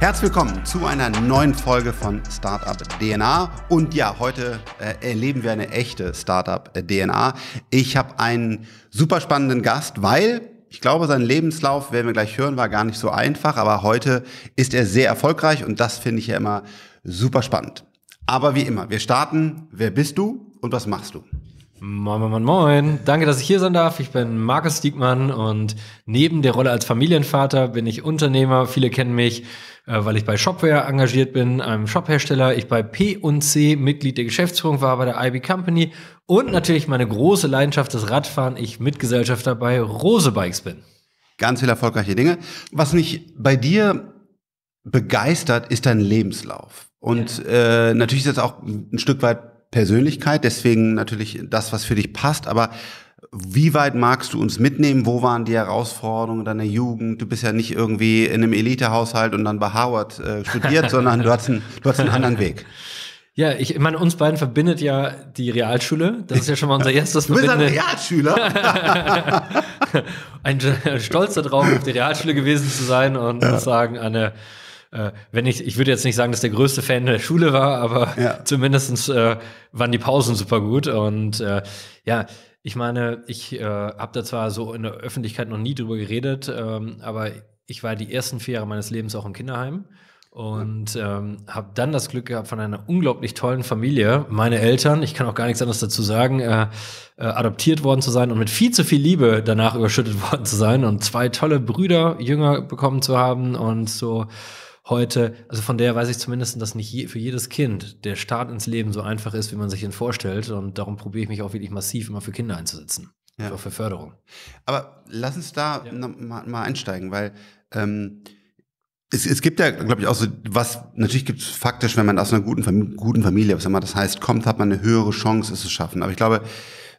Herzlich willkommen zu einer neuen Folge von Startup DNA. Und ja, heute äh, erleben wir eine echte Startup DNA. Ich habe einen super spannenden Gast, weil ich glaube, sein Lebenslauf, werden wir gleich hören, war gar nicht so einfach. Aber heute ist er sehr erfolgreich und das finde ich ja immer super spannend. Aber wie immer, wir starten. Wer bist du und was machst du? Moin, moin, moin. Danke, dass ich hier sein darf. Ich bin Markus Stiegmann und neben der Rolle als Familienvater bin ich Unternehmer. Viele kennen mich, äh, weil ich bei Shopware engagiert bin, einem Shophersteller. Ich bei P&C Mitglied der Geschäftsführung war bei der IB Company und natürlich meine große Leidenschaft, des Radfahren. Ich Mitgesellschafter bei Rose Bikes bin. Ganz viele erfolgreiche Dinge. Was mich bei dir begeistert, ist dein Lebenslauf. Und ja. äh, natürlich ist das auch ein Stück weit Persönlichkeit, deswegen natürlich das, was für dich passt, aber wie weit magst du uns mitnehmen? Wo waren die Herausforderungen deiner Jugend? Du bist ja nicht irgendwie in einem Elitehaushalt und dann bei Howard äh, studiert, sondern du hast, einen, du hast einen anderen Weg. Ja, ich meine, uns beiden verbindet ja die Realschule. Das ist ja schon mal unser erstes Du bist ein Realschüler. ein Stolz darauf, auf die Realschule gewesen zu sein und ja. sagen, eine äh, wenn ich, ich würde jetzt nicht sagen, dass der größte Fan der Schule war, aber ja. zumindestens äh, waren die Pausen super gut. Und äh, ja, ich meine, ich äh, habe da zwar so in der Öffentlichkeit noch nie drüber geredet, ähm, aber ich war die ersten vier Jahre meines Lebens auch im Kinderheim und ähm, habe dann das Glück gehabt von einer unglaublich tollen Familie, meine Eltern, ich kann auch gar nichts anderes dazu sagen, äh, äh, adoptiert worden zu sein und mit viel zu viel Liebe danach überschüttet worden zu sein und zwei tolle Brüder jünger bekommen zu haben und so heute, also von der weiß ich zumindest, dass nicht je, für jedes Kind der Start ins Leben so einfach ist, wie man sich ihn vorstellt. Und darum probiere ich mich auch wirklich massiv immer für Kinder einzusetzen. Ja. Auch für Förderung. Aber lass uns da ja. mal, mal, einsteigen, weil ähm, es, es, gibt ja, glaube ich, auch so was, natürlich gibt es faktisch, wenn man aus einer guten, guten Familie, was immer das heißt, kommt, hat man eine höhere Chance, es zu schaffen. Aber ich glaube,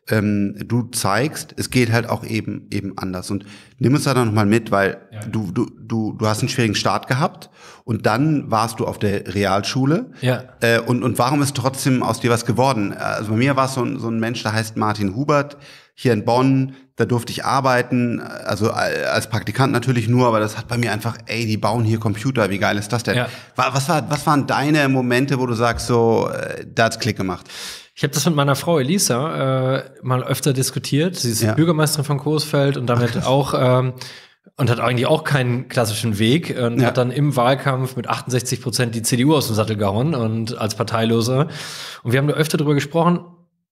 ähm, du zeigst, es geht halt auch eben eben anders. Und nimm uns da dann nochmal mit, weil ja. du, du, du, du hast einen schwierigen Start gehabt und dann warst du auf der Realschule. Ja. Äh, und, und warum ist trotzdem aus dir was geworden? Also bei mir war es so, ein, so ein Mensch, der heißt Martin Hubert, hier in Bonn, da durfte ich arbeiten, also als Praktikant natürlich nur, aber das hat bei mir einfach, ey, die bauen hier Computer, wie geil ist das denn? Ja. Was, war, was waren deine Momente, wo du sagst, so, äh, da hat's Klick gemacht? Ich habe das mit meiner Frau Elisa äh, mal öfter diskutiert. Sie ist ja. Bürgermeisterin von Coesfeld und damit Ach, auch ähm, und hat eigentlich auch keinen klassischen Weg und ja. hat dann im Wahlkampf mit 68 Prozent die CDU aus dem Sattel gehauen und als Parteilose. Und wir haben da öfter drüber gesprochen.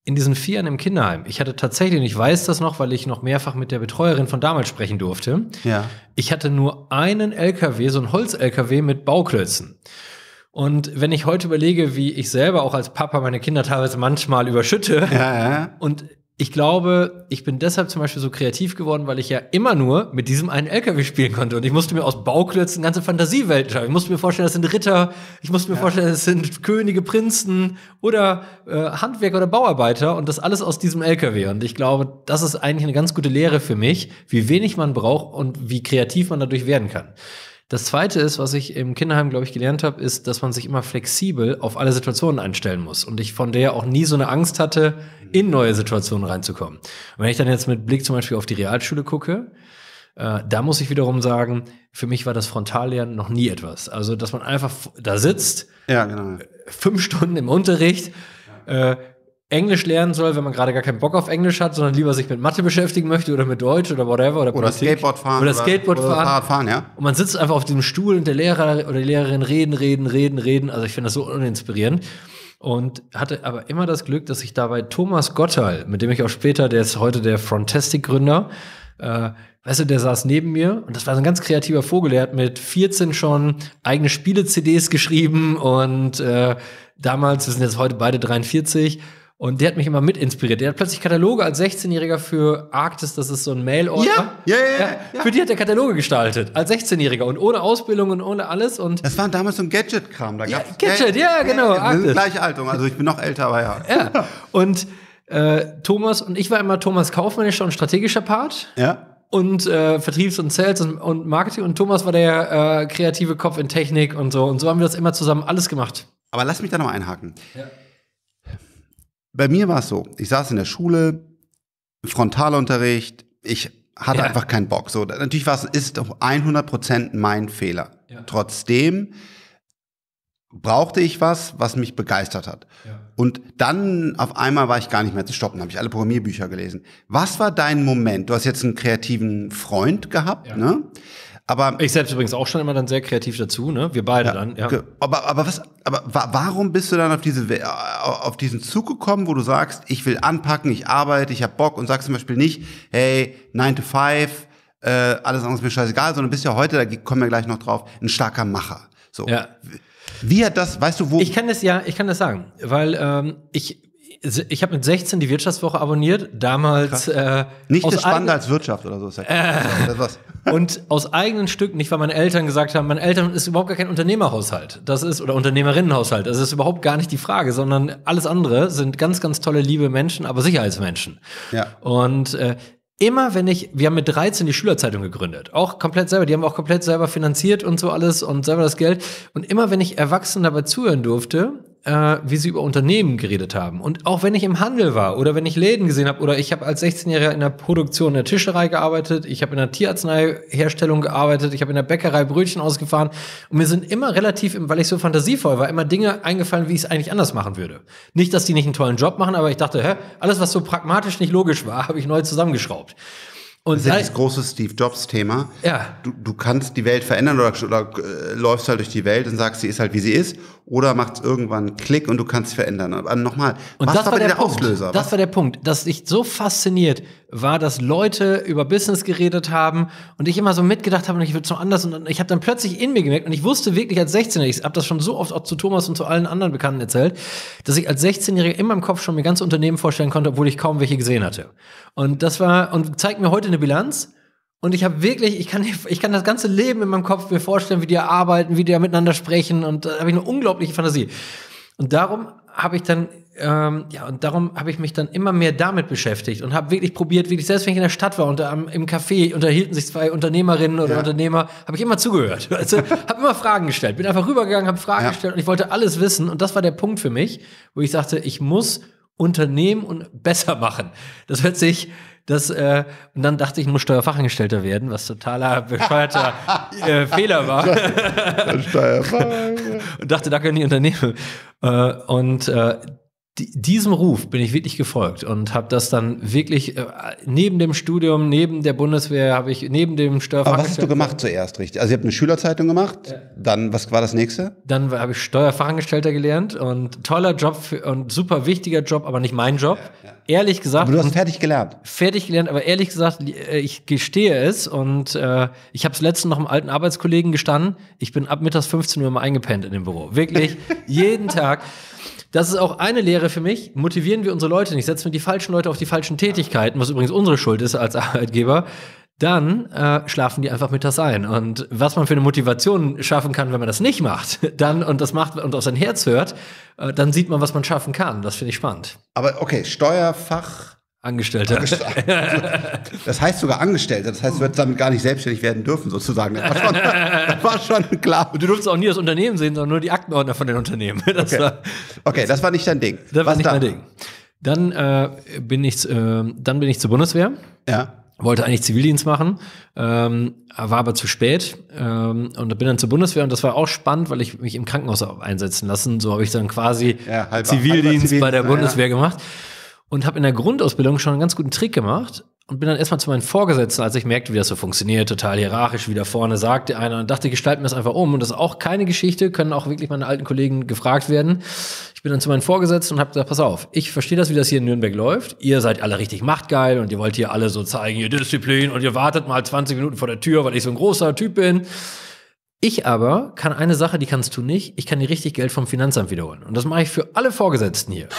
In diesen Vieren im Kinderheim. Ich hatte tatsächlich, und ich weiß das noch, weil ich noch mehrfach mit der Betreuerin von damals sprechen durfte. Ja. Ich hatte nur einen LKW, so einen Holz-LKW mit Bauklötzen. Und wenn ich heute überlege, wie ich selber auch als Papa meine Kinder teilweise manchmal überschütte ja, ja. und ich glaube, ich bin deshalb zum Beispiel so kreativ geworden, weil ich ja immer nur mit diesem einen LKW spielen konnte. Und ich musste mir aus Bauklötzen ganze Fantasiewelten schaffen. Ich musste mir vorstellen, das sind Ritter. Ich musste mir ja. vorstellen, das sind Könige, Prinzen oder äh, Handwerker oder Bauarbeiter. Und das alles aus diesem LKW. Und ich glaube, das ist eigentlich eine ganz gute Lehre für mich, wie wenig man braucht und wie kreativ man dadurch werden kann. Das Zweite ist, was ich im Kinderheim, glaube ich, gelernt habe, ist, dass man sich immer flexibel auf alle Situationen einstellen muss. Und ich von der auch nie so eine Angst hatte, in neue Situationen reinzukommen. Und wenn ich dann jetzt mit Blick zum Beispiel auf die Realschule gucke, äh, da muss ich wiederum sagen, für mich war das Frontallernen noch nie etwas. Also, dass man einfach da sitzt, ja, genau. Äh, fünf Stunden im Unterricht, äh, Englisch lernen soll, wenn man gerade gar keinen Bock auf Englisch hat, sondern lieber sich mit Mathe beschäftigen möchte oder mit Deutsch oder whatever oder, oder Skateboard fahren oder Skateboard oder, fahren. Oder Fahrrad fahren, ja. Und man sitzt einfach auf dem Stuhl und der Lehrer oder die Lehrerin reden, reden, reden, reden. Also ich finde das so uninspirierend und hatte aber immer das Glück, dass ich dabei Thomas Gottal, mit dem ich auch später, der ist heute der Frontastic Gründer, äh, weißt du, der saß neben mir und das war so ein ganz kreativer Vogel. Er hat mit 14 schon eigene Spiele-CDs geschrieben und äh, damals, wir sind jetzt heute beide 43, und der hat mich immer mit inspiriert. Der hat plötzlich Kataloge als 16-Jähriger für Arktis, das ist so ein Mail-Order. Ne? Ja, ja, ja, ja, ja, Für die hat er Kataloge gestaltet, als 16-Jähriger und ohne Ausbildung und ohne alles. Und das war damals so ein Gadget-Kram. ja, Gadget, ja, genau. Ja, wir gleich alt, also ich bin noch älter, aber ja. ja. Und äh, Thomas und ich war immer Thomas kaufmännischer und strategischer Part. Ja. Und äh, Vertriebs- und Sales und, und, Marketing. Und Thomas war der äh, kreative Kopf in Technik und so. Und so haben wir das immer zusammen alles gemacht. Aber lass mich da noch einhaken. Ja bei mir war es so, ich saß in der Schule, Frontalunterricht, ich hatte ja. einfach keinen Bock. So, natürlich war es, ist 100% mein Fehler. Ja. Trotzdem brauchte ich was, was mich begeistert hat. Ja. Und dann auf einmal war ich gar nicht mehr zu stoppen, habe ich alle Programmierbücher gelesen. Was war dein Moment? Du hast jetzt einen kreativen Freund gehabt, ne? Aber ich selbst übrigens auch schon immer dann sehr kreativ dazu, ne? Wir beide ja, dann, ja. Aber, aber was, aber warum bist du dann auf diese, äh, auf diesen Zug gekommen, wo du sagst, ich will anpacken, ich arbeite, ich habe Bock und sagst zum Beispiel nicht, hey, 9 to 5, äh, alles andere ist mir scheißegal, sondern bist ja heute, da kommen wir gleich noch drauf, ein starker Macher. So. Ja. Wie hat das, weißt du, wo? Ich kann das, ja, ich kann das sagen, weil ähm, ich ich habe mit 16 die Wirtschaftswoche abonniert, damals. Äh, nicht aus spannender als Wirtschaft oder so. Ist ja äh, also, was. und aus eigenen Stücken, nicht weil meine Eltern gesagt haben, meine Eltern ist überhaupt gar kein Unternehmerhaushalt. Das ist, oder Unternehmerinnenhaushalt. Das ist überhaupt gar nicht die Frage, sondern alles andere sind ganz, ganz tolle, liebe Menschen, aber Sicherheitsmenschen. Ja. Und äh, immer wenn ich, wir haben mit 13 die Schülerzeitung gegründet, auch komplett selber, die haben auch komplett selber finanziert und so alles und selber das Geld. Und immer wenn ich Erwachsenen dabei zuhören durfte, äh, wie sie über Unternehmen geredet haben. Und auch wenn ich im Handel war oder wenn ich Läden gesehen habe oder ich habe als 16-Jähriger in der Produktion in der Tischerei gearbeitet, ich habe in der Tierarzneiherstellung gearbeitet, ich habe in der Bäckerei Brötchen ausgefahren und mir sind immer relativ, weil ich so fantasievoll war, immer Dinge eingefallen, wie ich es eigentlich anders machen würde. Nicht, dass die nicht einen tollen Job machen, aber ich dachte, hä, alles, was so pragmatisch nicht logisch war, habe ich neu zusammengeschraubt. Und das ist ja das große Steve Jobs-Thema. Ja. Du, du kannst die Welt verändern oder, oder äh, läufst halt durch die Welt und sagst, sie ist halt wie sie ist, oder macht es irgendwann einen Klick und du kannst sie verändern. Aber nochmal, und was das war, war der, der Auslöser? Das was? war der Punkt, dass ich so fasziniert war, dass Leute über Business geredet haben und ich immer so mitgedacht habe und ich will so anders und ich habe dann plötzlich in mir gemerkt und ich wusste wirklich als 16 ich habe das schon so oft auch zu Thomas und zu allen anderen Bekannten erzählt, dass ich als 16-Jähriger in meinem Kopf schon mir ganze Unternehmen vorstellen konnte, obwohl ich kaum welche gesehen hatte. Und das war und zeigt mir heute eine Bilanz und ich habe wirklich, ich kann, ich kann das ganze Leben in meinem Kopf mir vorstellen, wie die arbeiten, wie die miteinander sprechen und da habe ich eine unglaubliche Fantasie. Und darum habe ich dann, ähm, ja, und darum habe ich mich dann immer mehr damit beschäftigt und habe wirklich probiert, wie ich selbst wenn ich in der Stadt war und am, im Café unterhielten sich zwei Unternehmerinnen oder ja. Unternehmer, habe ich immer zugehört. Also habe immer Fragen gestellt, bin einfach rübergegangen, habe Fragen ja. gestellt und ich wollte alles wissen. Und das war der Punkt für mich, wo ich sagte, ich muss Unternehmen und besser machen. Das hört sich das, äh, und dann dachte ich, ich muss Steuerfachangestellter werden, was totaler bescheuerter äh, Fehler war. Steuerfach. und dachte, da können die Unternehmen. Äh, und äh, diesem Ruf bin ich wirklich gefolgt und habe das dann wirklich äh, neben dem Studium, neben der Bundeswehr, habe ich neben dem Steuer. Aber was hast du gemacht zuerst, richtig? Also ihr habt eine Schülerzeitung gemacht, ja. dann was war das nächste? Dann habe ich Steuerfachangestellter gelernt und toller Job für, und super wichtiger Job, aber nicht mein Job. Ja, ja. Ehrlich gesagt. Aber du hast fertig gelernt. Fertig gelernt, aber ehrlich gesagt, äh, ich gestehe es und äh, ich habe es letztens noch einem alten Arbeitskollegen gestanden. Ich bin ab mittags 15 Uhr mal eingepennt in dem Büro. Wirklich jeden Tag. Das ist auch eine Lehre für mich. Motivieren wir unsere Leute nicht, setzen wir die falschen Leute auf die falschen Tätigkeiten, was übrigens unsere Schuld ist als Arbeitgeber, dann äh, schlafen die einfach mittags ein. Und was man für eine Motivation schaffen kann, wenn man das nicht macht, dann und das macht und auf sein Herz hört, äh, dann sieht man, was man schaffen kann. Das finde ich spannend. Aber okay, Steuerfach. Angestellter. Angestellte. Das heißt sogar Angestellter. Das heißt, du hättest damit gar nicht selbstständig werden dürfen, sozusagen. Das war schon, das war schon klar. Und du durftest auch nie das Unternehmen sehen, sondern nur die Aktenordner von den Unternehmen. Das okay. War, okay, das war nicht dein Ding. Das Was war nicht dann? mein Ding. Dann, äh, bin ich, äh, dann bin ich zur Bundeswehr. Ja. Wollte eigentlich Zivildienst machen, ähm, war aber zu spät ähm, und bin dann zur Bundeswehr und das war auch spannend, weil ich mich im Krankenhaus einsetzen lassen. So habe ich dann quasi ja, halber, Zivildienst, halber Zivildienst, bei der Bundeswehr ja. gemacht und habe in der Grundausbildung schon einen ganz guten Trick gemacht und bin dann erstmal zu meinen Vorgesetzten, als ich merkte, wie das so funktioniert, total hierarchisch, wie da vorne sagte einer und dachte, gestalten wir es einfach um. Und das ist auch keine Geschichte, können auch wirklich meine alten Kollegen gefragt werden. Ich bin dann zu meinen Vorgesetzten und habe gesagt, pass auf, ich verstehe das, wie das hier in Nürnberg läuft. Ihr seid alle richtig machtgeil und ihr wollt hier alle so zeigen, ihr Disziplin und ihr wartet mal 20 Minuten vor der Tür, weil ich so ein großer Typ bin. Ich aber kann eine Sache, die kannst du nicht, ich kann dir richtig Geld vom Finanzamt wiederholen. Und das mache ich für alle Vorgesetzten hier.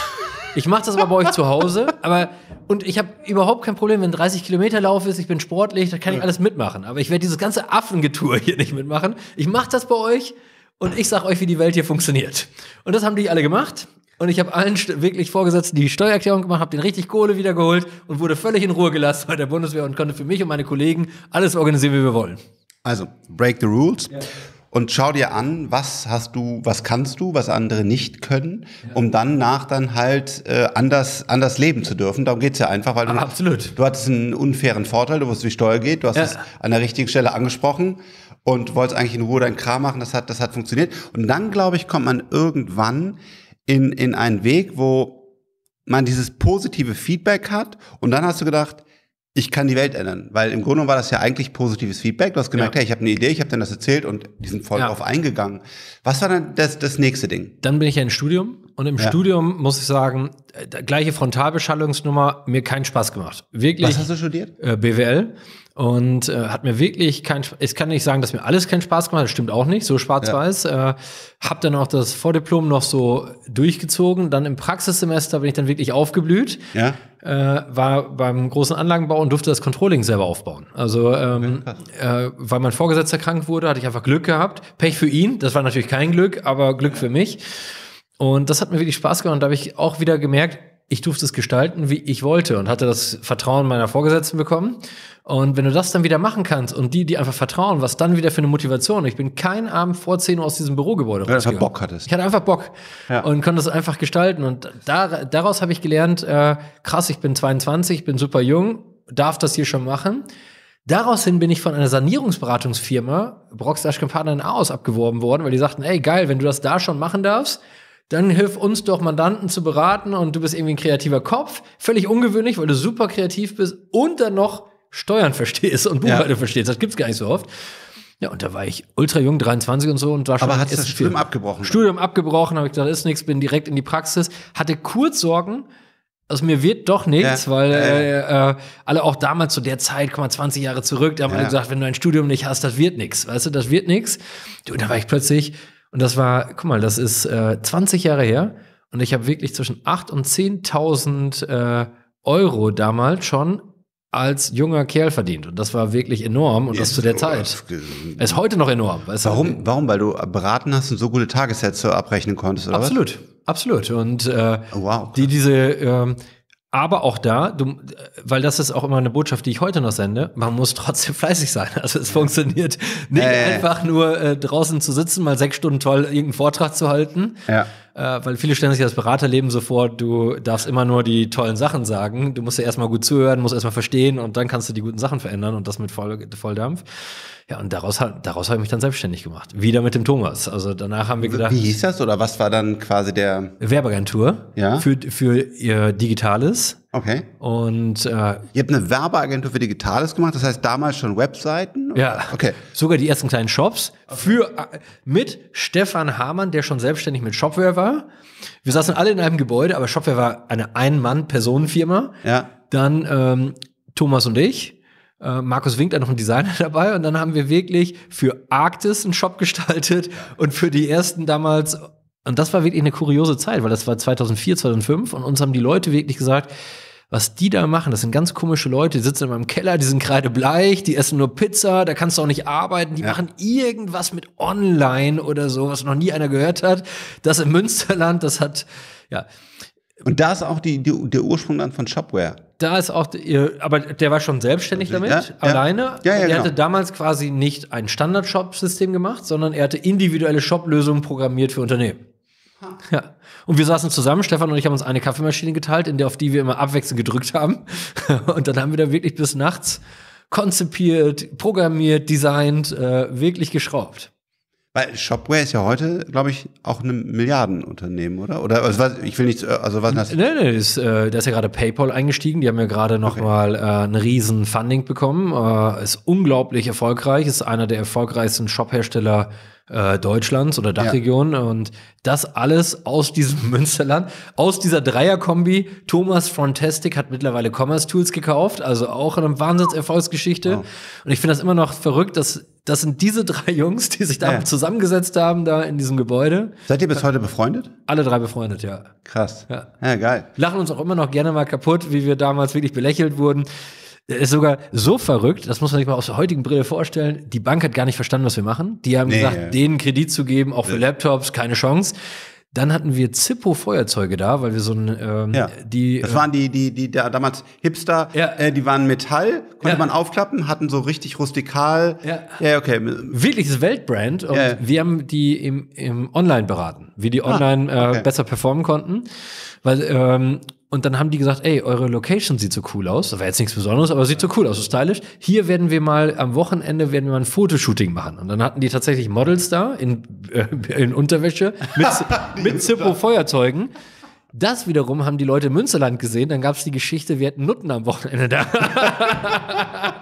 Ich mache das aber bei euch zu Hause. Aber, und ich habe überhaupt kein Problem, wenn 30 Kilometer Lauf ist, ich bin sportlich, da kann ich alles mitmachen. Aber ich werde dieses ganze Affengetour hier nicht mitmachen. Ich mache das bei euch und ich sage euch, wie die Welt hier funktioniert. Und das haben die alle gemacht. Und ich habe allen wirklich vorgesetzt, die Steuererklärung gemacht, habe den richtig Kohle wiedergeholt und wurde völlig in Ruhe gelassen bei der Bundeswehr und konnte für mich und meine Kollegen alles organisieren, wie wir wollen. Also, break the rules. Ja und schau dir an, was hast du, was kannst du, was andere nicht können, ja. um dann nach dann halt äh, anders, anders leben zu dürfen. Darum geht's ja einfach, weil du, ah, Absolut. du hattest einen unfairen Vorteil, du wusstest, wie Steuer geht, du hast es an der richtigen Stelle angesprochen und wolltest eigentlich in Ruhe deinen Kram machen, das hat, das hat funktioniert. Und dann, glaube ich, kommt man irgendwann in, in einen Weg, wo man dieses positive Feedback hat und dann hast du gedacht, ich kann die Welt ändern. Weil im Grunde war das ja eigentlich positives Feedback. Du hast gemerkt, ja. hey, ich habe eine Idee, ich habe dann das erzählt und die sind voll ja. drauf eingegangen. Was war dann das, das nächste Ding? Dann bin ich ja im Studium und im ja. Studium muss ich sagen, äh, gleiche Frontalbeschallungsnummer, mir keinen Spaß gemacht. Wirklich. Was hast du studiert? Äh, BWL. Und äh, hat mir wirklich kein Spaß. Ich kann nicht sagen, dass mir alles keinen Spaß gemacht hat, das stimmt auch nicht, so schwarz-weiß. Ja. Äh, hab dann auch das Vordiplom noch so durchgezogen. Dann im Praxissemester bin ich dann wirklich aufgeblüht. Ja. Äh, war beim großen Anlagenbau und durfte das Controlling selber aufbauen. Also, ähm, ja, äh, weil mein Vorgesetzter krank wurde, hatte ich einfach Glück gehabt. Pech für ihn, das war natürlich kein Glück, aber Glück für mich. Und das hat mir wirklich Spaß gemacht. Und da habe ich auch wieder gemerkt, ich durfte es gestalten, wie ich wollte und hatte das Vertrauen meiner Vorgesetzten bekommen und wenn du das dann wieder machen kannst und die, die einfach vertrauen, was dann wieder für eine Motivation. Ich bin keinen Abend vor 10 Uhr aus diesem Bürogebäude rausgegangen. Weil du Bock hattest. Ich hatte einfach Bock ja. und konnte es einfach gestalten. Und da, daraus habe ich gelernt, äh, krass, ich bin 22, bin super jung, darf das hier schon machen. Daraus hin bin ich von einer Sanierungsberatungsfirma, Brox Aschken Partner in Aos, abgeworben worden, weil die sagten, ey, geil, wenn du das da schon machen darfst, dann hilf uns doch, Mandanten zu beraten und du bist irgendwie ein kreativer Kopf. Völlig ungewöhnlich, weil du super kreativ bist und dann noch Steuern verstehst und Buchhaltung ja. verstehst. Das gibt es gar nicht so oft. Ja, und da war ich ultra jung, 23 und so und war schon. Aber hat das Studium abgebrochen? Studium dann? abgebrochen, habe ich gesagt, ist nichts, bin direkt in die Praxis. Hatte kurz Sorgen, also mir wird doch nichts, ja. weil äh, äh, alle auch damals zu der Zeit, komm mal 20 Jahre zurück, da haben ja. alle gesagt, wenn du ein Studium nicht hast, das wird nichts, weißt du, das wird nichts. Du, da war ich plötzlich, und das war, guck mal, das ist äh, 20 Jahre her und ich habe wirklich zwischen 8 und 10.000 äh, Euro damals schon als junger Kerl verdient. Und das war wirklich enorm und das zu der Zeit. Ist heute noch enorm. Weißt warum? Du? Warum? Weil du beraten hast und so gute Tagessätze abrechnen konntest, oder Absolut, was? absolut. Und äh, oh, wow, die diese, ähm, aber auch da, du, äh, weil das ist auch immer eine Botschaft, die ich heute noch sende, man muss trotzdem fleißig sein. Also es funktioniert nicht äh. einfach nur äh, draußen zu sitzen, mal sechs Stunden toll irgendeinen Vortrag zu halten. Ja äh, weil viele stellen sich das Beraterleben so vor, du darfst immer nur die tollen Sachen sagen, du musst ja erstmal gut zuhören, musst erstmal verstehen und dann kannst du die guten Sachen verändern und das mit Voll Volldampf. Ja, und daraus, daraus habe ich mich dann selbstständig gemacht. Wieder mit dem Thomas. Also danach haben wir gedacht. Wie hieß das oder was war dann quasi der? Werbeagentur ja? für, für ihr Digitales. Okay. Und äh, ihr habt eine Werbeagentur für Digitales gemacht, das heißt damals schon Webseiten? Ja. Okay. Sogar die ersten kleinen Shops für äh, mit Stefan Hamann, der schon selbstständig mit Shopware war. Wir saßen alle in einem Gebäude, aber Shopware war eine Ein-Mann-Personenfirma. Ja. Dann ähm, Thomas und ich äh, Markus Wink da noch ein Designer dabei und dann haben wir wirklich für Arktis einen Shop gestaltet und für die ersten damals und das war wirklich eine kuriose Zeit, weil das war 2004, 2005 und uns haben die Leute wirklich gesagt, was die da machen, das sind ganz komische Leute, die sitzen in meinem Keller, die sind kreidebleich, die essen nur Pizza, da kannst du auch nicht arbeiten, die ja. machen irgendwas mit online oder so, was noch nie einer gehört hat. Das im Münsterland, das hat, ja. Und da ist auch die, die der Ursprung dann von Shopware da ist auch, aber der war schon selbstständig damit, ja, alleine. Ja, ja, er genau. hatte damals quasi nicht ein Standard-Shop-System gemacht, sondern er hatte individuelle Shop-Lösungen programmiert für Unternehmen. Ja. Und wir saßen zusammen, Stefan und ich haben uns eine Kaffeemaschine geteilt, in der, auf die wir immer abwechselnd gedrückt haben. Und dann haben wir da wirklich bis nachts konzipiert, programmiert, designt, äh, wirklich geschraubt. Weil Shopware ist ja heute, glaube ich, auch ein Milliardenunternehmen, oder? Oder also was, ich will nicht, also was das? Nee, nee, ist, äh, da ist ja gerade PayPal eingestiegen. Die haben ja gerade nochmal okay. Mal, äh, ein riesen Funding bekommen. Äh, ist unglaublich erfolgreich, ist einer der erfolgreichsten Shop-Hersteller äh, Deutschlands oder Dachregion. Ja. Und das alles aus diesem Münsterland, aus dieser Dreierkombi. Thomas Frontastic hat mittlerweile Commerce Tools gekauft, also auch eine Wahnsinnserfolgsgeschichte. Wow. Und ich finde das immer noch verrückt, dass das sind diese drei Jungs, die sich da ja. zusammengesetzt haben, da in diesem Gebäude. Seid ihr bis heute befreundet? Alle drei befreundet, ja. Krass. Ja, ja geil. Lachen uns auch immer noch gerne mal kaputt, wie wir damals wirklich belächelt wurden ist sogar so verrückt, das muss man sich mal aus der heutigen Brille vorstellen, die Bank hat gar nicht verstanden, was wir machen. Die haben nee, gesagt, ja. denen Kredit zu geben, auch für ja. Laptops, keine Chance. Dann hatten wir Zippo-Feuerzeuge da, weil wir so ein ähm, ja, die. Das äh, waren die, die, die da damals Hipster, ja. äh, die waren Metall, konnte ja. man aufklappen, hatten so richtig rustikal. Ja, ja okay. Wirkliches Weltbrand. Und wir haben die im, im Online beraten, wie die ah, online ah, okay. äh, besser performen konnten. Weil, ähm, und dann haben die gesagt, ey, eure Location sieht so cool aus. Das war jetzt nichts Besonderes, aber sieht so cool aus, so stylisch. Hier werden wir mal am Wochenende werden wir mal ein Fotoshooting machen. Und dann hatten die tatsächlich Models da in, äh, in Unterwäsche mit, mit Zippo-Feuerzeugen. Das wiederum haben die Leute in Münsterland gesehen. Dann gab es die Geschichte, wir hätten Nutten am Wochenende da.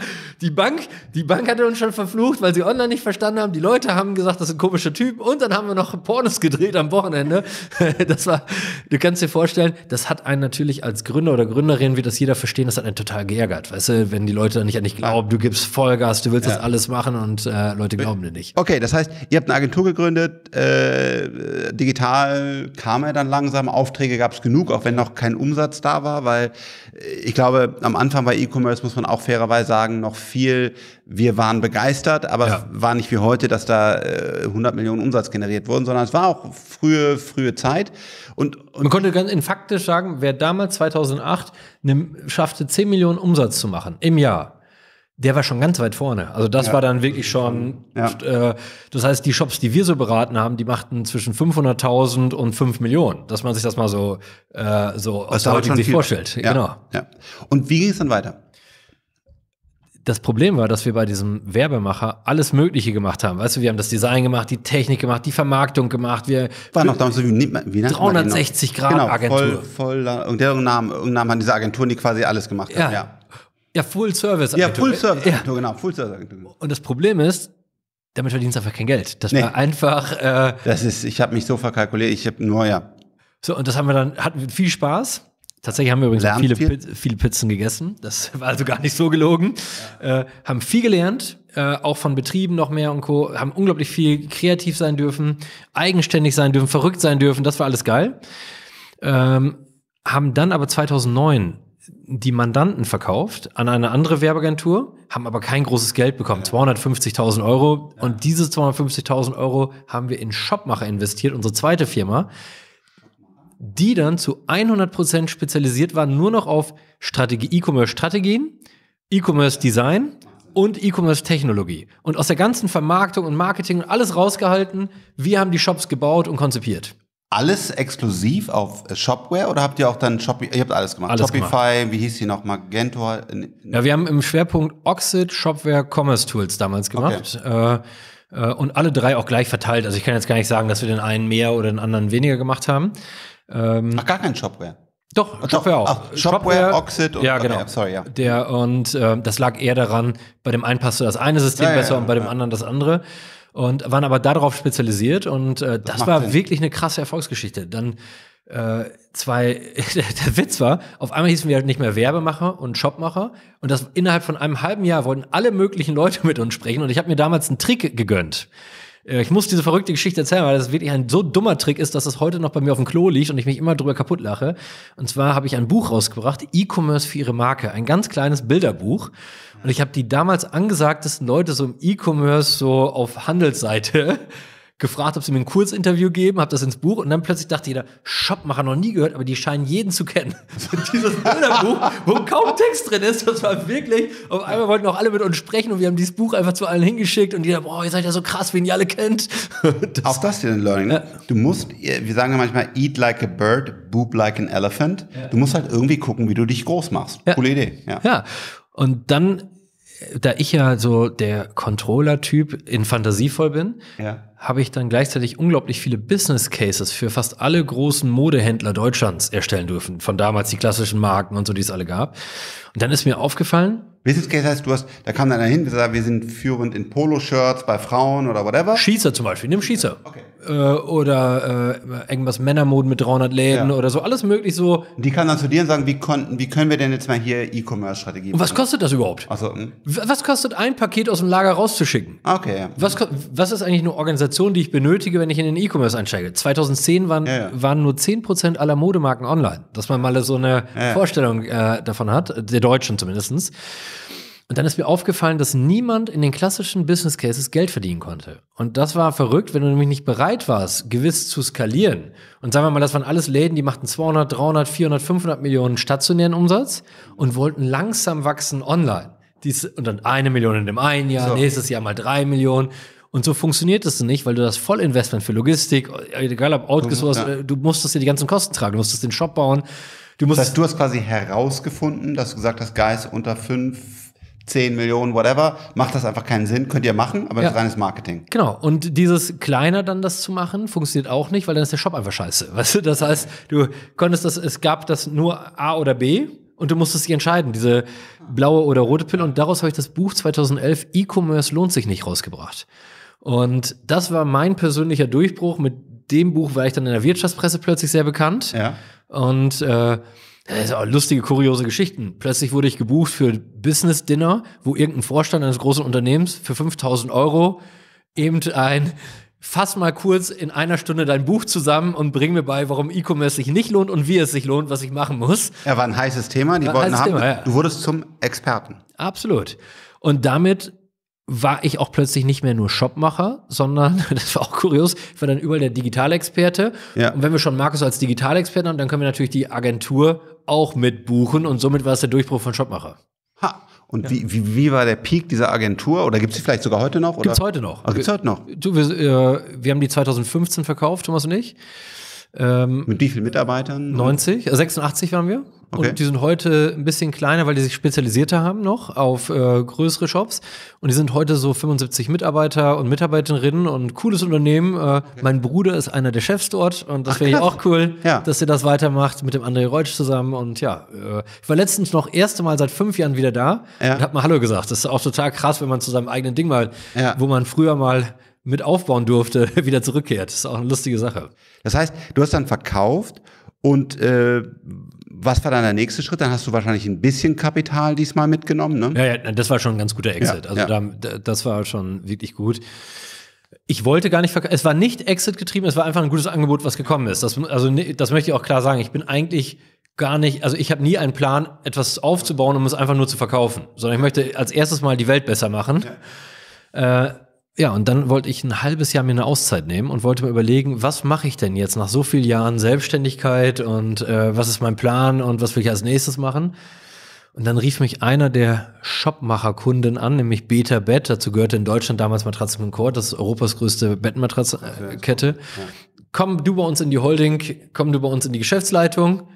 die, Bank, die Bank hatte uns schon verflucht, weil sie online nicht verstanden haben. Die Leute haben gesagt, das sind komische Typen. Und dann haben wir noch Pornos gedreht am Wochenende. das war, du kannst dir vorstellen, das hat einen natürlich als Gründer oder Gründerin, wie das jeder verstehen, das hat einen total geärgert. Weißt du, wenn die Leute nicht an dich glauben, du gibst Vollgas, du willst ja. das alles machen und äh, Leute äh, glauben dir nicht. Okay, das heißt, ihr habt eine Agentur gegründet, äh, digital kam er dann langsam, Aufträge Aufträge gab es genug, auch wenn noch kein Umsatz da war, weil äh, ich glaube, am Anfang bei E-Commerce muss man auch fairerweise sagen, noch viel, wir waren begeistert, aber ja. war nicht wie heute, dass da äh, 100 Millionen Umsatz generiert wurden, sondern es war auch frühe, frühe Zeit. Und, und man konnte ganz in faktisch sagen, wer damals 2008 ne, schaffte, 10 Millionen Umsatz zu machen im Jahr, der war schon ganz weit vorne. Also das ja. war dann wirklich schon, ja. äh, das heißt, die Shops, die wir so beraten haben, die machten zwischen 500.000 und 5 Millionen, dass man sich das mal so, äh, so aus der heutigen Sicht vorstellt. Ja. Genau. Ja. Und wie ging es dann weiter? Das Problem war, dass wir bei diesem Werbemacher alles Mögliche gemacht haben. Weißt du, wir haben das Design gemacht, die Technik gemacht, die Vermarktung gemacht. Wir war noch damals so wie, wie 360 Grad genau, Agentur. Voll, voll, irgendeinen Namen, irgendeinen Namen haben diese Agenturen, die quasi alles gemacht haben. Ja. Ja, Full Service Agentur. Ja, Full Service Agentur, ja. genau. Full Service Agentur. Genau. Und das Problem ist, damit verdienst du einfach kein Geld. Das nee. war einfach. Äh, das ist, ich habe mich so verkalkuliert, ich habe nur, ja. So, und das haben wir dann, hatten wir viel Spaß. Tatsächlich haben wir übrigens viele, viel. viele Pizzen gegessen. Das war also gar nicht so gelogen. Ja. Äh, haben viel gelernt, äh, auch von Betrieben noch mehr und Co. Haben unglaublich viel kreativ sein dürfen, eigenständig sein dürfen, verrückt sein dürfen. Das war alles geil. Ähm, haben dann aber 2009 die Mandanten verkauft an eine andere Werbeagentur, haben aber kein großes Geld bekommen, ja. 250.000 Euro. Ja. Und diese 250.000 Euro haben wir in Shopmacher investiert, unsere zweite Firma, die dann zu 100% spezialisiert war, nur noch auf E-Commerce-Strategien, E-Commerce-Design und E-Commerce-Technologie. Und aus der ganzen Vermarktung und Marketing und alles rausgehalten, wir haben die Shops gebaut und konzipiert alles exklusiv auf Shopware oder habt ihr auch dann Shopify, ihr habt alles gemacht? Alles Shopify, gemacht. wie hieß die noch? Magento? Ja, wir haben im Schwerpunkt Oxid, Shopware, Commerce Tools damals gemacht. Okay. Äh, äh, und alle drei auch gleich verteilt. Also ich kann jetzt gar nicht sagen, dass wir den einen mehr oder den anderen weniger gemacht haben. Ähm, Ach, gar kein Shopware. Doch, Shopware auch. Ach, Shopware, Shopware, Oxid und ja, genau. Okay, sorry, ja. Der, und äh, das lag eher daran, bei dem einen passte das eine System ja, besser ja, ja, und bei dem anderen das andere und waren aber darauf spezialisiert und äh, das, das war Sinn. wirklich eine krasse Erfolgsgeschichte. Dann äh, zwei, der Witz war, auf einmal hießen wir halt nicht mehr Werbemacher und Shopmacher und das innerhalb von einem halben Jahr wollten alle möglichen Leute mit uns sprechen und ich habe mir damals einen Trick gegönnt. Äh, ich muss diese verrückte Geschichte erzählen, weil das wirklich ein so dummer Trick ist, dass das heute noch bei mir auf dem Klo liegt und ich mich immer drüber kaputt lache. Und zwar habe ich ein Buch rausgebracht, E-Commerce für ihre Marke, ein ganz kleines Bilderbuch. Und ich habe die damals angesagtesten Leute so im E-Commerce so auf Handelsseite gefragt, ob sie mir ein Kurzinterview geben, habe das ins Buch und dann plötzlich dachte jeder, Shopmacher noch nie gehört, aber die scheinen jeden zu kennen. Dieses Bilderbuch, wo kaum Text drin ist, das war wirklich, auf einmal wollten auch alle mit uns sprechen und wir haben dieses Buch einfach zu allen hingeschickt und jeder, boah, ihr seid ja so krass, wen ihr alle kennt. Das, auch das hier ein Learning, ne? Du musst, wir sagen ja manchmal, eat like a bird, boob like an elephant. Ja. Du musst halt irgendwie gucken, wie du dich groß machst. Ja. Coole Idee. Ja. ja. Und dann da ich ja so der Controller-Typ in fantasievoll bin, ja. habe ich dann gleichzeitig unglaublich viele Business Cases für fast alle großen Modehändler Deutschlands erstellen dürfen. Von damals die klassischen Marken und so, die es alle gab. Und dann ist mir aufgefallen. Business Case heißt, du hast, da kam dann einer hin, der sagt, wir sind führend in Poloshirts bei Frauen oder whatever. Schießer zum Beispiel, nimm Schießer. Okay. Äh, oder äh, irgendwas Männermoden mit 300 Läden ja. oder so, alles möglich so. Die kann dann zu dir und sagen, wie, konnten, wie können wir denn jetzt mal hier E-Commerce-Strategie machen? Und Was kostet das überhaupt? Also, hm? Was kostet ein Paket aus dem Lager rauszuschicken? Ah, okay. Ja. Was, was ist eigentlich eine Organisation, die ich benötige, wenn ich in den E-Commerce einsteige? 2010 waren, ja, waren nur 10% aller Modemarken online. Dass man mal so eine Vorstellung äh, davon hat, der Deutschen zumindestens und dann ist mir aufgefallen, dass niemand in den klassischen Business Cases Geld verdienen konnte. Und das war verrückt, wenn du nämlich nicht bereit warst, gewiss zu skalieren. Und sagen wir mal, das waren alles Läden, die machten 200, 300, 400, 500 Millionen stationären Umsatz und wollten langsam wachsen online. Dies, und dann eine Million in dem einen Jahr, so. nächstes Jahr mal drei Millionen. Und so funktioniert es nicht, weil du das Vollinvestment für Logistik, egal ob outgesourced, ja. du musstest dir die ganzen Kosten tragen, du musstest den Shop bauen. Du musst das heißt, du hast quasi herausgefunden, dass du gesagt hast, Guys unter fünf 10 Millionen, whatever, macht das einfach keinen Sinn, könnt ihr machen, aber ja. das ist reines Marketing. Genau, und dieses kleiner dann das zu machen, funktioniert auch nicht, weil dann ist der Shop einfach scheiße. Weißt du, das heißt, du konntest das, es gab das nur A oder B und du musstest dich entscheiden, diese blaue oder rote Pille und daraus habe ich das Buch 2011 E-Commerce lohnt sich nicht rausgebracht. Und das war mein persönlicher Durchbruch. Mit dem Buch war ich dann in der Wirtschaftspresse plötzlich sehr bekannt. Ja. Und äh, das ist auch lustige, kuriose Geschichten. Plötzlich wurde ich gebucht für Business Dinner, wo irgendein Vorstand eines großen Unternehmens für 5000 Euro eben ein Fass mal kurz in einer Stunde dein Buch zusammen und bring mir bei, warum E-Commerce sich nicht lohnt und wie es sich lohnt, was ich machen muss. Ja, war ein heißes Thema. Die wollten haben, Thema, ja. du wurdest zum Experten. Absolut. Und damit war ich auch plötzlich nicht mehr nur Shopmacher, sondern, das war auch kurios, ich war dann überall der Digitalexperte. Ja. Und wenn wir schon Markus als Digitalexperte haben, dann können wir natürlich die Agentur auch mitbuchen und somit war es der Durchbruch von Shopmacher. Ha. Und ja. wie, wie, wie war der Peak dieser Agentur? Oder gibt es die vielleicht sogar heute noch? Gibt es heute noch. Ah, gibt's heute noch. Du, wir, äh, wir haben die 2015 verkauft, Thomas und ich. Ähm, Mit wie vielen Mitarbeitern? 90, 86 äh, waren wir. Okay. Und die sind heute ein bisschen kleiner, weil die sich spezialisierter haben noch auf äh, größere Shops. Und die sind heute so 75 Mitarbeiter und Mitarbeiterinnen und cooles Unternehmen. Äh, okay. Mein Bruder ist einer der Chefs dort und das finde ich auch cool, ja. dass ihr das weitermacht mit dem André Reutsch zusammen. Und ja, äh, ich war letztens noch erste Mal seit fünf Jahren wieder da ja. und habe mal Hallo gesagt. Das ist auch total krass, wenn man zu seinem eigenen Ding mal, ja. wo man früher mal mit aufbauen durfte, wieder zurückkehrt. Das ist auch eine lustige Sache. Das heißt, du hast dann verkauft und äh, was war dann der nächste Schritt? Dann hast du wahrscheinlich ein bisschen Kapital diesmal mitgenommen, ne? Ja, ja das war schon ein ganz guter Exit. Ja, also ja. Da, das war schon wirklich gut. Ich wollte gar nicht verkaufen. Es war nicht Exit getrieben, es war einfach ein gutes Angebot, was gekommen ist. Das, also, ne, das möchte ich auch klar sagen. Ich bin eigentlich gar nicht, also ich habe nie einen Plan, etwas aufzubauen, um es einfach nur zu verkaufen, sondern ich möchte als erstes mal die Welt besser machen. Ja. Äh, ja, und dann wollte ich ein halbes Jahr mir eine Auszeit nehmen und wollte mir überlegen, was mache ich denn jetzt nach so vielen Jahren Selbstständigkeit und äh, was ist mein Plan und was will ich als nächstes machen? Und dann rief mich einer der Shopmacher-Kunden an, nämlich Beta Bed. Dazu gehörte in Deutschland damals Matratzen Concord, das ist Europas größte Bettmatratzenkette. Komm du bei uns in die Holding, komm du bei uns in die Geschäftsleitung,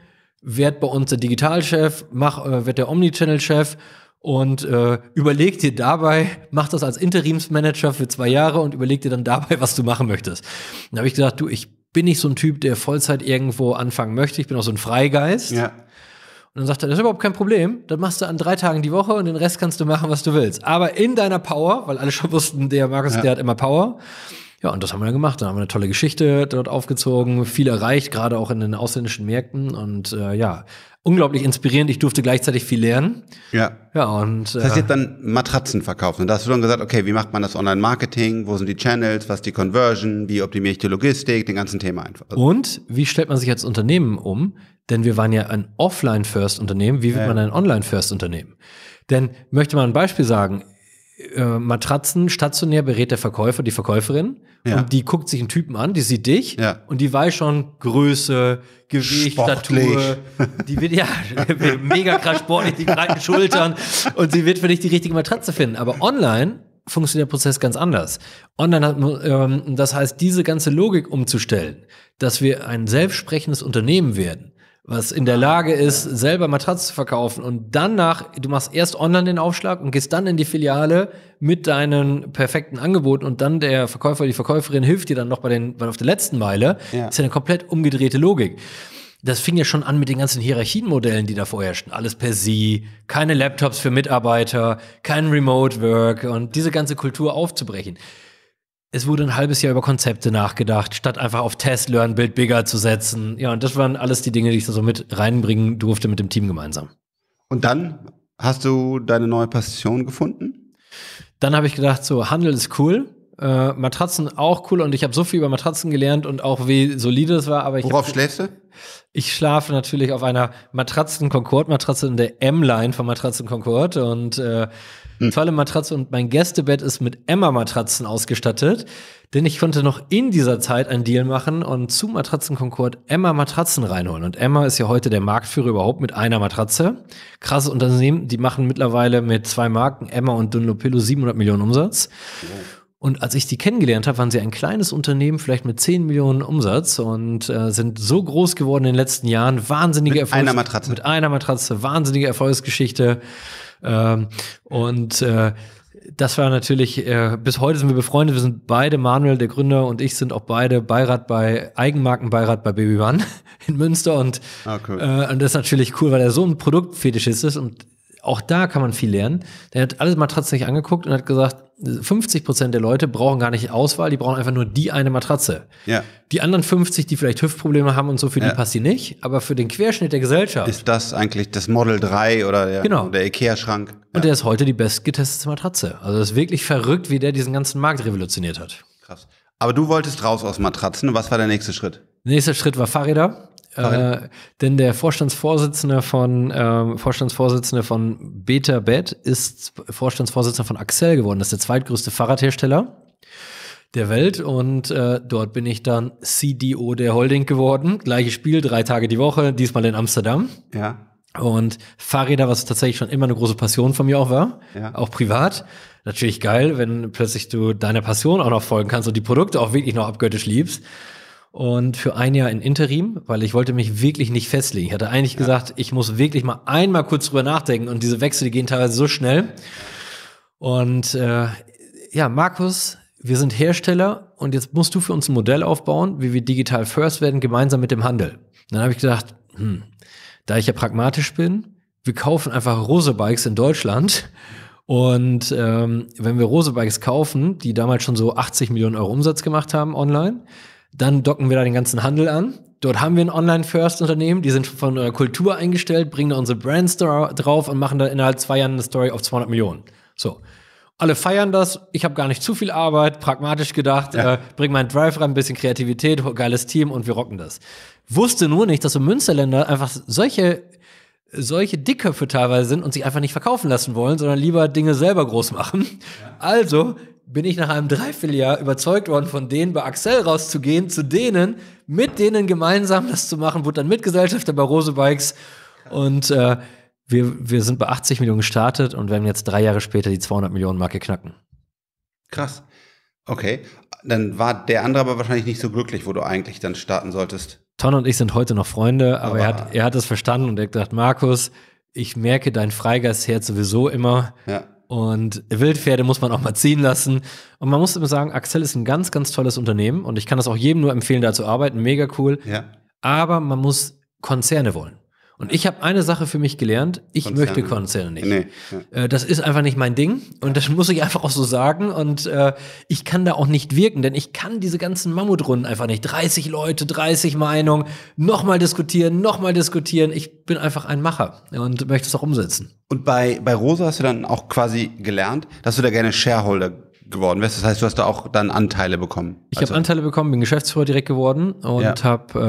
werd bei uns der Digitalchef, mach, äh, werd der Omnichannel-Chef und äh, überleg dir dabei, mach das als Interimsmanager für zwei Jahre und überleg dir dann dabei, was du machen möchtest. Dann habe ich gesagt, du, ich bin nicht so ein Typ, der Vollzeit irgendwo anfangen möchte. Ich bin auch so ein Freigeist. Ja. Und dann sagt er, das ist überhaupt kein Problem. Das machst du an drei Tagen die Woche und den Rest kannst du machen, was du willst. Aber in deiner Power, weil alle schon wussten, der Markus, ja. der hat immer Power. Ja, und das haben wir dann gemacht. Dann haben wir eine tolle Geschichte dort aufgezogen, viel erreicht, gerade auch in den ausländischen Märkten. Und äh, ja, unglaublich inspirierend. Ich durfte gleichzeitig viel lernen. Ja. Ja, und. Äh, das heißt, jetzt äh, dann Matratzen verkaufen. Und da hast du dann gesagt, okay, wie macht man das Online-Marketing? Wo sind die Channels? Was ist die Conversion? Wie optimiere ich die Logistik? Den ganzen Thema einfach. Also und wie stellt man sich als Unternehmen um? Denn wir waren ja ein Offline-First-Unternehmen. Wie wird ja. man ein Online-First-Unternehmen? Denn möchte man ein Beispiel sagen, äh, Matratzen stationär berät der Verkäufer, die Verkäuferin. Ja. Und die guckt sich einen Typen an, die sieht dich ja. und die weiß schon Größe, Gewicht, sportlich. Statur. Die wird ja mega krass sportlich, die breiten Schultern und sie wird für dich die richtige Matratze finden. Aber online funktioniert der Prozess ganz anders. Online hat, ähm, das heißt, diese ganze Logik umzustellen, dass wir ein selbstsprechendes Unternehmen werden, was in der Lage ist, selber Matratzen zu verkaufen und danach, du machst erst online den Aufschlag und gehst dann in die Filiale mit deinen perfekten Angeboten und dann der Verkäufer, die Verkäuferin hilft dir dann noch bei den, bei auf der letzten Meile, ja. ist ja eine komplett umgedrehte Logik. Das fing ja schon an mit den ganzen Hierarchienmodellen, die da vorherrschten. Alles per Sie, keine Laptops für Mitarbeiter, kein Remote Work und diese ganze Kultur aufzubrechen es wurde ein halbes Jahr über Konzepte nachgedacht, statt einfach auf Test, Learn, Build Bigger zu setzen. Ja, und das waren alles die Dinge, die ich da so mit reinbringen durfte mit dem Team gemeinsam. Und dann hast du deine neue Passion gefunden? Dann habe ich gedacht, so Handel ist cool. Äh, Matratzen auch cool und ich habe so viel über Matratzen gelernt und auch wie solide es war. Aber ich Worauf hab, schläfst du? Ich schlafe natürlich auf einer Matratzen Concord Matratze in der M-Line von Matratzen Concord und äh, hm. tolle Matratze und mein Gästebett ist mit Emma Matratzen ausgestattet, denn ich konnte noch in dieser Zeit einen Deal machen und zu Matratzen Concord Emma Matratzen reinholen und Emma ist ja heute der Marktführer überhaupt mit einer Matratze. Krasses Unternehmen, die machen mittlerweile mit zwei Marken Emma und Dunlopillo 700 Millionen Umsatz. Oh. Und als ich die kennengelernt habe, waren sie ein kleines Unternehmen, vielleicht mit 10 Millionen Umsatz und äh, sind so groß geworden in den letzten Jahren. Wahnsinnige Erfolgs einer Matratze. Mit einer Matratze, wahnsinnige Erfolgsgeschichte. Ähm, und äh, das war natürlich, äh, bis heute sind wir befreundet. Wir sind beide, Manuel, der Gründer und ich sind auch beide Beirat bei, Eigenmarkenbeirat bei Baby One in Münster. Und, ah, cool. äh, und das ist natürlich cool, weil er so ein Produktfetischist ist und auch da kann man viel lernen. Der hat alle Matratzen sich angeguckt und hat gesagt, 50 Prozent der Leute brauchen gar nicht Auswahl, die brauchen einfach nur die eine Matratze. Ja. Die anderen 50, die vielleicht Hüftprobleme haben und so, für ja. die passt die nicht, aber für den Querschnitt der Gesellschaft. Ist das eigentlich das Model 3 oder der, genau. der Ikea-Schrank? Ja. Und der ist heute die bestgetestete Matratze. Also das ist wirklich verrückt, wie der diesen ganzen Markt revolutioniert hat. Krass. Aber du wolltest raus aus Matratzen. Was war der nächste Schritt? Nächster Schritt war Fahrräder. Äh, denn der Vorstandsvorsitzende von äh, Vorstandsvorsitzende von BetaBet ist Vorstandsvorsitzender von Axel geworden. Das ist der zweitgrößte Fahrradhersteller der Welt und äh, dort bin ich dann CDO der Holding geworden. Gleiches Spiel, drei Tage die Woche, diesmal in Amsterdam. Ja. Und Fahrräder, was tatsächlich schon immer eine große Passion von mir auch war, ja. auch privat. Natürlich geil, wenn plötzlich du deiner Passion auch noch folgen kannst und die Produkte auch wirklich noch abgöttisch liebst und für ein Jahr in Interim, weil ich wollte mich wirklich nicht festlegen. Ich hatte eigentlich ja. gesagt, ich muss wirklich mal einmal kurz drüber nachdenken und diese Wechsel, die gehen teilweise so schnell. Und äh, ja, Markus, wir sind Hersteller und jetzt musst du für uns ein Modell aufbauen, wie wir digital first werden, gemeinsam mit dem Handel. Und dann habe ich gedacht, hm, da ich ja pragmatisch bin, wir kaufen einfach Rose-Bikes in Deutschland. Und ähm, wenn wir Rose-Bikes kaufen, die damals schon so 80 Millionen Euro Umsatz gemacht haben online, dann docken wir da den ganzen Handel an. Dort haben wir ein Online-First-Unternehmen, die sind von der äh, Kultur eingestellt, bringen da unsere Brands drauf und machen da innerhalb zwei Jahren eine Story auf 200 Millionen. So. Alle feiern das. Ich habe gar nicht zu viel Arbeit, pragmatisch gedacht, ja. äh, bring meinen Drive rein, ein bisschen Kreativität, geiles Team und wir rocken das. Wusste nur nicht, dass so Münsterländer einfach solche solche Dickköpfe teilweise sind und sich einfach nicht verkaufen lassen wollen, sondern lieber Dinge selber groß machen. Ja. Also bin ich nach einem Dreivierteljahr überzeugt worden, von denen bei Axel rauszugehen, zu denen, mit denen gemeinsam das zu machen, wurde dann Mitgesellschafter bei Rose Bikes. Und äh, wir, wir sind bei 80 Millionen gestartet und werden jetzt drei Jahre später die 200 Millionen Marke knacken. Krass. Okay. Dann war der andere aber wahrscheinlich nicht so glücklich, wo du eigentlich dann starten solltest. Ton und ich sind heute noch Freunde, aber, aber er, hat, er hat es verstanden und er hat gedacht, Markus, ich merke, dein Freigeistherz sowieso immer. Ja. Und Wildpferde muss man auch mal ziehen lassen. Und man muss immer sagen, Axel ist ein ganz, ganz tolles Unternehmen und ich kann das auch jedem nur empfehlen, da zu arbeiten. Mega cool. Ja. Aber man muss Konzerne wollen. Und ich habe eine Sache für mich gelernt, ich Konzerne. möchte Konzerne nicht. Nee. Ja. Äh, das ist einfach nicht mein Ding und das muss ich einfach auch so sagen und äh, ich kann da auch nicht wirken, denn ich kann diese ganzen Mammutrunden einfach nicht. 30 Leute, 30 Meinungen, nochmal diskutieren, nochmal diskutieren. Ich bin einfach ein Macher und möchte es auch umsetzen. Und bei, bei Rosa hast du dann auch quasi gelernt, dass du da gerne Shareholder geworden bist. Das heißt, du hast da auch dann Anteile bekommen. Ich also. habe Anteile bekommen, bin Geschäftsführer direkt geworden und ja. habe äh,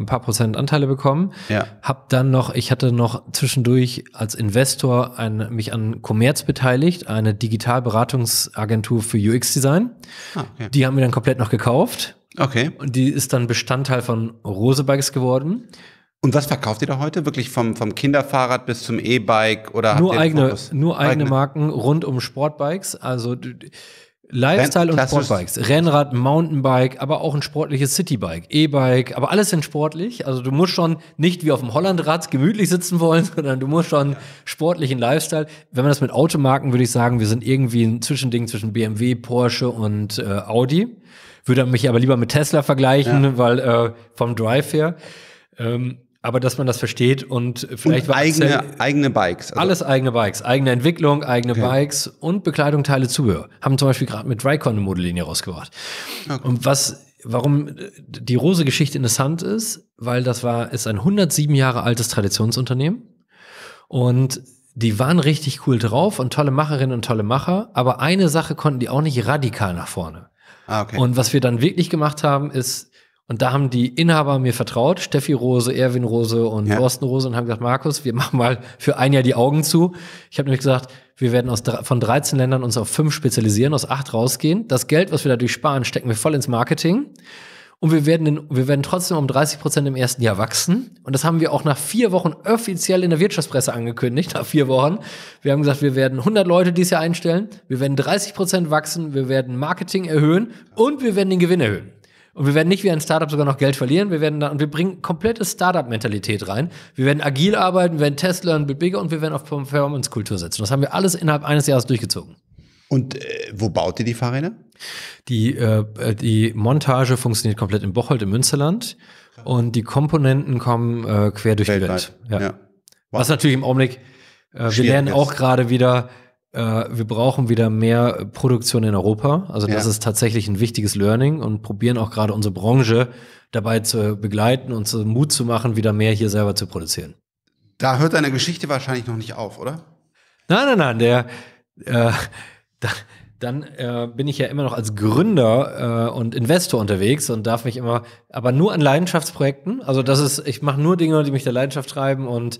ein paar Prozent Anteile bekommen. Ja. Hab dann noch, ich hatte noch zwischendurch als Investor ein, mich an Commerz beteiligt, eine Digitalberatungsagentur für UX-Design. Ah, okay. Die haben wir dann komplett noch gekauft. Okay. Und die ist dann Bestandteil von Rosebikes geworden. Und was verkauft ihr da heute? Wirklich vom, vom Kinderfahrrad bis zum E-Bike oder nur eigene, nur eigene, eigene Marken rund um Sportbikes. Also Lifestyle und Sportbikes. Rennrad, Mountainbike, aber auch ein sportliches Citybike, E-Bike, aber alles sind sportlich. Also du musst schon nicht wie auf dem Hollandrad gemütlich sitzen wollen, sondern du musst schon sportlichen Lifestyle. Wenn man das mit Automarken, würde ich sagen, wir sind irgendwie ein Zwischending zwischen BMW, Porsche und äh, Audi. Würde mich aber lieber mit Tesla vergleichen, ja. weil äh, vom Drive her. Ähm, aber dass man das versteht und vielleicht und eigene, ja, eigene Bikes. Also alles eigene Bikes, eigene Entwicklung, eigene okay. Bikes und Bekleidung, Teile, Zubehör. Haben zum Beispiel gerade mit Drycon eine Modellinie rausgebracht. Ah, okay. Und was, warum die Rose-Geschichte interessant ist, weil das war, ist ein 107 Jahre altes Traditionsunternehmen und die waren richtig cool drauf und tolle Macherinnen und tolle Macher, aber eine Sache konnten die auch nicht radikal nach vorne. Ah, okay. Und was wir dann wirklich gemacht haben, ist, und da haben die Inhaber mir vertraut, Steffi Rose, Erwin Rose und ja. Thorsten Rose, und haben gesagt, Markus, wir machen mal für ein Jahr die Augen zu. Ich habe nämlich gesagt, wir werden aus, von 13 Ländern uns auf fünf spezialisieren, aus acht rausgehen. Das Geld, was wir dadurch sparen, stecken wir voll ins Marketing. Und wir werden, in, wir werden trotzdem um 30 Prozent im ersten Jahr wachsen. Und das haben wir auch nach vier Wochen offiziell in der Wirtschaftspresse angekündigt, nach vier Wochen. Wir haben gesagt, wir werden 100 Leute dieses Jahr einstellen, wir werden 30 Prozent wachsen, wir werden Marketing erhöhen und wir werden den Gewinn erhöhen. Und wir werden nicht wie ein Startup sogar noch Geld verlieren. Wir werden da, und wir bringen komplette Startup-Mentalität rein. Wir werden agil arbeiten, wir werden Test lernen, Build Bigger und wir werden auf Performance-Kultur setzen. Das haben wir alles innerhalb eines Jahres durchgezogen. Und äh, wo baut ihr die Fahrräder? Die, äh, die Montage funktioniert komplett in Bocholt im Münsterland. Und die Komponenten kommen äh, quer durch Weltweit. die Welt. Ja. Ja. Was natürlich im Augenblick, äh, wir lernen jetzt. auch gerade wieder, äh, wir brauchen wieder mehr Produktion in Europa. Also das ja. ist tatsächlich ein wichtiges Learning und probieren auch gerade unsere Branche dabei zu begleiten und zu Mut zu machen, wieder mehr hier selber zu produzieren. Da hört deine Geschichte wahrscheinlich noch nicht auf, oder? Nein, nein, nein. Der, äh, da, dann äh, bin ich ja immer noch als Gründer äh, und Investor unterwegs und darf mich immer, aber nur an Leidenschaftsprojekten. Also das ist, ich mache nur Dinge, die mich der Leidenschaft treiben und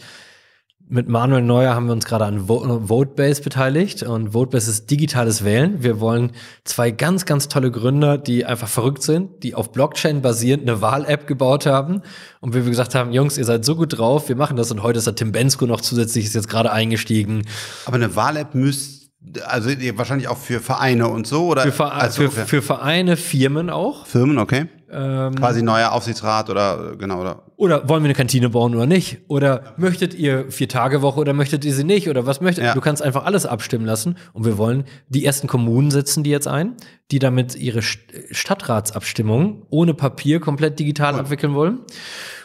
mit Manuel Neuer haben wir uns gerade an Votebase beteiligt und Votebase ist digitales Wählen. Wir wollen zwei ganz, ganz tolle Gründer, die einfach verrückt sind, die auf Blockchain basierend eine Wahl-App gebaut haben und wir gesagt haben, Jungs, ihr seid so gut drauf, wir machen das und heute ist der Tim Bensko noch zusätzlich, ist jetzt gerade eingestiegen. Aber eine Wahl-App müsste also wahrscheinlich auch für Vereine und so oder für, Ver also, für, für Vereine, Firmen auch. Firmen, okay. Ähm, Quasi neuer Aufsichtsrat oder genau oder. Oder wollen wir eine Kantine bauen oder nicht? Oder möchtet ihr vier Tage Woche oder möchtet ihr sie nicht? Oder was möchtet? Ja. Du kannst einfach alles abstimmen lassen. Und wir wollen die ersten Kommunen setzen die jetzt ein, die damit ihre Stadtratsabstimmung ohne Papier komplett digital cool. abwickeln wollen.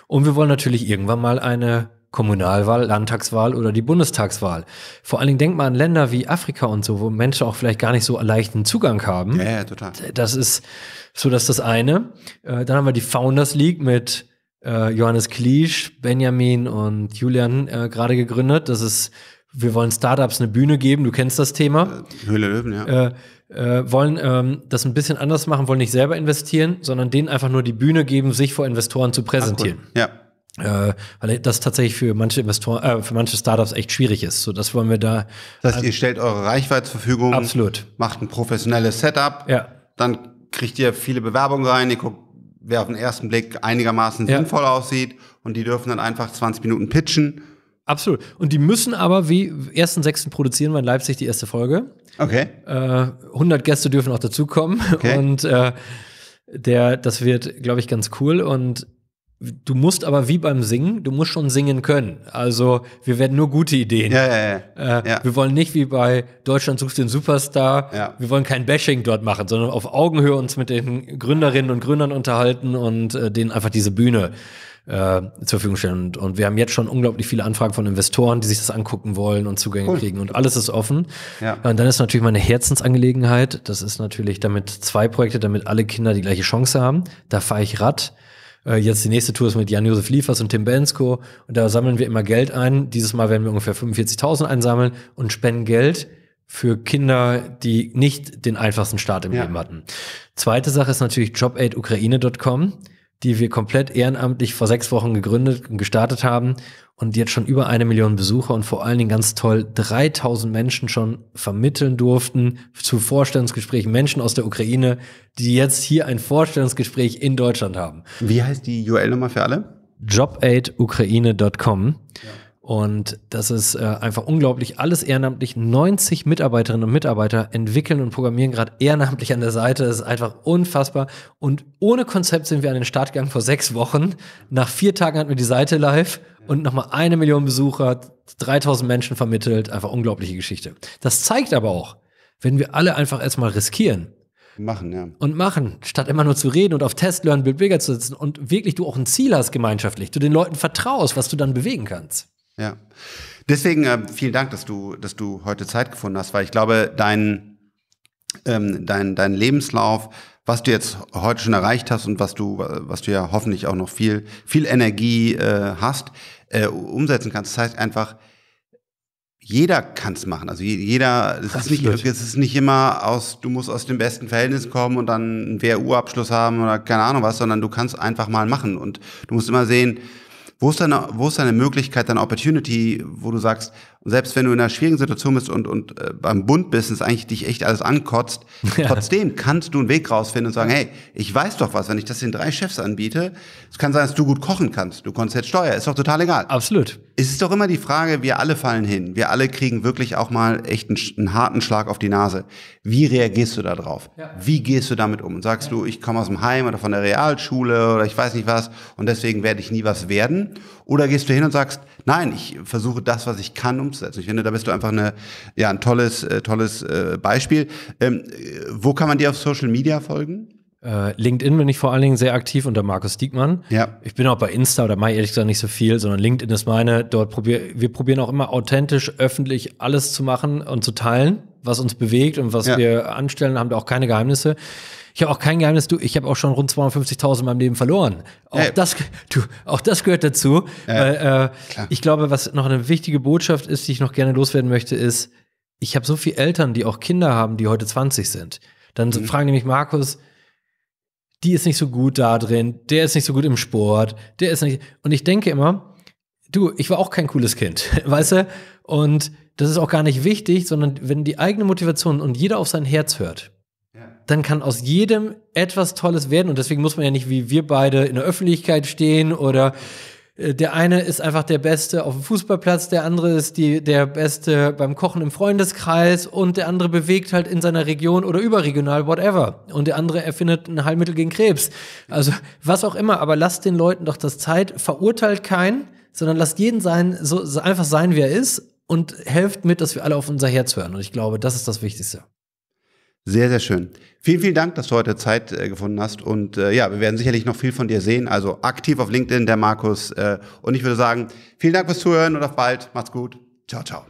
Und wir wollen natürlich irgendwann mal eine Kommunalwahl, Landtagswahl oder die Bundestagswahl. Vor allen Dingen denkt man an Länder wie Afrika und so, wo Menschen auch vielleicht gar nicht so leichten Zugang haben. Ja, ja total. Das ist so, dass das eine. Äh, dann haben wir die Founders League mit äh, Johannes Kliesch, Benjamin und Julian äh, gerade gegründet. Das ist, wir wollen Startups eine Bühne geben. Du kennst das Thema. Höhle Löwen, ja. Äh, äh, wollen ähm, das ein bisschen anders machen, wollen nicht selber investieren, sondern denen einfach nur die Bühne geben, sich vor Investoren zu präsentieren. Ach, cool. Ja äh, weil das tatsächlich für manche Investoren, äh, für manche Startups echt schwierig ist. So, das wollen wir da. Das heißt, ihr stellt eure Reichweite zur Verfügung. Absolut. Macht ein professionelles Setup. Ja. Dann kriegt ihr viele Bewerbungen rein. Ihr guckt, wer auf den ersten Blick einigermaßen ja. sinnvoll aussieht. Und die dürfen dann einfach 20 Minuten pitchen. Absolut. Und die müssen aber wie 1.6. produzieren wir in Leipzig die erste Folge. Okay. Äh, 100 Gäste dürfen auch dazukommen. Okay. Und äh, der, das wird, glaube ich, ganz cool. Und Du musst aber wie beim Singen, du musst schon singen können. Also wir werden nur gute Ideen. Ja, ja, ja. Äh, ja. Wir wollen nicht wie bei Deutschland sucht den Superstar. Ja. Wir wollen kein Bashing dort machen, sondern auf Augenhöhe uns mit den Gründerinnen und Gründern unterhalten und äh, denen einfach diese Bühne äh, zur Verfügung stellen. Und, und, wir haben jetzt schon unglaublich viele Anfragen von Investoren, die sich das angucken wollen und Zugänge cool. kriegen. Und alles ist offen. Ja. Und dann ist natürlich meine Herzensangelegenheit. Das ist natürlich damit zwei Projekte, damit alle Kinder die gleiche Chance haben. Da fahre ich Rad. Äh, jetzt die nächste Tour ist mit Jan-Josef Liefers und Tim Bensko. Und da sammeln wir immer Geld ein. Dieses Mal werden wir ungefähr 45.000 einsammeln und spenden Geld für Kinder, die nicht den einfachsten Start im ja. Leben hatten. Zweite Sache ist natürlich jobaid jobaidukraine.com die wir komplett ehrenamtlich vor sechs Wochen gegründet und gestartet haben und jetzt schon über eine Million Besucher und vor allen Dingen ganz toll 3000 Menschen schon vermitteln durften zu Vorstellungsgesprächen, Menschen aus der Ukraine, die jetzt hier ein Vorstellungsgespräch in Deutschland haben. Wie heißt die URL nummer für alle? jobaidukraine.com. Ja. Und das ist äh, einfach unglaublich. Alles ehrenamtlich. 90 Mitarbeiterinnen und Mitarbeiter entwickeln und programmieren gerade ehrenamtlich an der Seite. Das ist einfach unfassbar. Und ohne Konzept sind wir an den Start gegangen vor sechs Wochen. Nach vier Tagen hatten wir die Seite live und nochmal eine Million Besucher, 3000 Menschen vermittelt. Einfach unglaubliche Geschichte. Das zeigt aber auch, wenn wir alle einfach erstmal riskieren, Machen, ja. Und machen, statt immer nur zu reden und auf Test, Learn, Build, Bigger zu sitzen und wirklich du auch ein Ziel hast gemeinschaftlich, du den Leuten vertraust, was du dann bewegen kannst. Ja. Deswegen äh, vielen Dank, dass du, dass du heute Zeit gefunden hast, weil ich glaube, dein, ähm, dein, dein Lebenslauf, was du jetzt heute schon erreicht hast und was du, was du ja hoffentlich auch noch viel, viel Energie äh, hast, äh, umsetzen kannst. Das heißt einfach, jeder kann es machen. Also jeder, es ist, nicht, es ist nicht immer aus, du musst aus dem besten Verhältnis kommen und dann einen WU-Abschluss haben oder keine Ahnung was, sondern du kannst einfach mal machen. Und du musst immer sehen, wo ist deine, wo ist deine Möglichkeit, deine Opportunity, wo du sagst, und selbst wenn du in einer schwierigen Situation bist und, und äh, beim Bund bist, eigentlich dich echt alles ankotzt, ja. trotzdem kannst du einen Weg rausfinden und sagen, hey, ich weiß doch was, wenn ich das den drei Chefs anbiete, es kann sein, dass du gut kochen kannst, du konntest jetzt Steuer, ist doch total egal. Absolut. Es ist doch immer die Frage, wir alle fallen hin, wir alle kriegen wirklich auch mal echt einen, einen harten Schlag auf die Nase. Wie reagierst du da drauf? Ja. Wie gehst du damit um? sagst ja. du, ich komme aus dem Heim oder von der Realschule oder ich weiß nicht was und deswegen werde ich nie was werden? Oder gehst du hin und sagst, Nein, ich versuche das, was ich kann, umzusetzen. Ich finde, da bist du einfach eine, ja, ein tolles, äh, tolles äh, Beispiel. Ähm, äh, wo kann man dir auf Social Media folgen? Äh, LinkedIn bin ich vor allen Dingen sehr aktiv unter Markus Diekmann. Ja. Ich bin auch bei Insta oder Mai ehrlich gesagt nicht so viel, sondern LinkedIn ist meine. Dort probier, wir probieren auch immer authentisch, öffentlich alles zu machen und zu teilen, was uns bewegt und was ja. wir anstellen, haben da auch keine Geheimnisse. Ich habe auch kein Geheimnis, du, ich habe auch schon rund 250.000 in meinem Leben verloren. Auch, äh. das, du, auch das gehört dazu. Äh, weil, äh, ich glaube, was noch eine wichtige Botschaft ist, die ich noch gerne loswerden möchte, ist, ich habe so viele Eltern, die auch Kinder haben, die heute 20 sind. Dann mhm. fragen nämlich Markus, die ist nicht so gut da drin, der ist nicht so gut im Sport, der ist nicht. Und ich denke immer, du, ich war auch kein cooles Kind, weißt du? Und das ist auch gar nicht wichtig, sondern wenn die eigene Motivation und jeder auf sein Herz hört, dann kann aus jedem etwas Tolles werden. Und deswegen muss man ja nicht wie wir beide in der Öffentlichkeit stehen oder äh, der eine ist einfach der Beste auf dem Fußballplatz, der andere ist die, der Beste beim Kochen im Freundeskreis und der andere bewegt halt in seiner Region oder überregional, whatever. Und der andere erfindet ein Heilmittel gegen Krebs. Also was auch immer, aber lasst den Leuten doch das Zeit, verurteilt keinen, sondern lasst jeden sein, so, so einfach sein, wie er ist und helft mit, dass wir alle auf unser Herz hören. Und ich glaube, das ist das Wichtigste. Sehr, sehr schön. Vielen, vielen Dank, dass du heute Zeit äh, gefunden hast. Und äh, ja, wir werden sicherlich noch viel von dir sehen. Also aktiv auf LinkedIn, der Markus. Äh, und ich würde sagen, vielen Dank fürs Zuhören und auf bald. Macht's gut. Ciao, ciao.